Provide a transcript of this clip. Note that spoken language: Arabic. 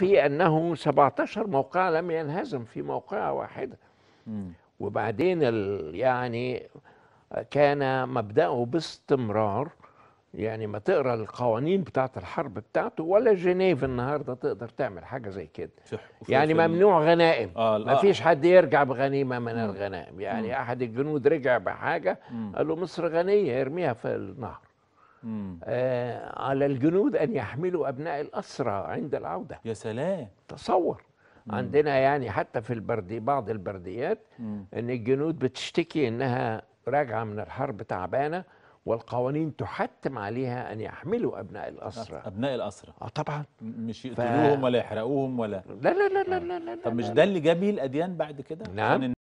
في أنه 17 موقع لم ينهزم في موقعة واحدة وبعدين يعني كان مبدأه باستمرار يعني ما تقرا القوانين بتاعه الحرب بتاعته ولا جنيف النهارده تقدر تعمل حاجه زي كده يعني ممنوع غنائم آه ما آه. فيش حد يرجع بغنيمه من الغنائم يعني مم. احد الجنود رجع بحاجه قال له مصر غنيه ارميها في النهر آه على الجنود أن يحملوا أبناء الأسرى عند العودة يا سلام تصور مم. عندنا يعني حتى في البردي بعض البرديات مم. أن الجنود بتشتكي أنها راجعة من الحرب تعبانة والقوانين تحتم عليها ان يحملوا ابناء الاسرى ابناء الاسرى اه طبعا مش يقتلوهم ف... ولا يحرقوهم ولا لا لا لا لا آه. لا, لا, لا, لا طب مش ده اللي جاب الاديان بعد كده نعم